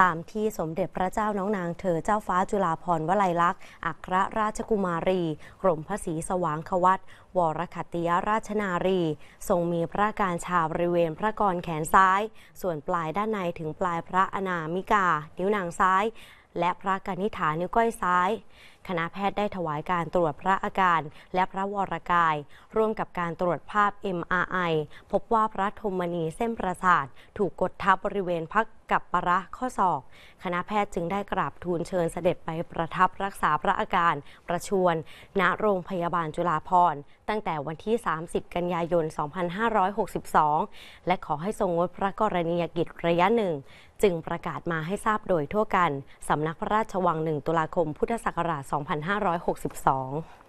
ตามที่สมเด็จพระเจ้าน้องนางเธอ เจ้าฟ้าจุฬาภรวลัยลักษณ์ อัครราชกุมารี กรมพระศรีสว่างควัตวรคัตติยราชนารี ทรงมีพระการชาบริเวณพระกรแขนซ้าย ส่วนปลายด้านในถึงปลายพระอนามิกา นิ้วนางซ้าย และพระกนิฐานิ้วก้อยซ้าย คณะแพทย์ได้ถวายการตรวจพระอาการ และพระวรกาย ร่วมกับการตรวจภาพ MRI พบว่าพระธมณีเส้นประสาท ถูกกดทับบริเวณพักกับปะข้อศอกคณะแพทย์จึงได้กราบทูลเชิญเสด็จไปประทับรักษาพระอาการ ประชวรณโรงพยาบาลจุฬาภรณ์ตั้งแต่วันที่ 30 กันยายน 2562 และขอให้ทรงงดพระกรณียกิจระยะหนึ่ง จึงประกาศมาให้ทราบโดยทั่วกัน สำนักพระราชวัง 1 ตุลาคมพุทธศักราช 2562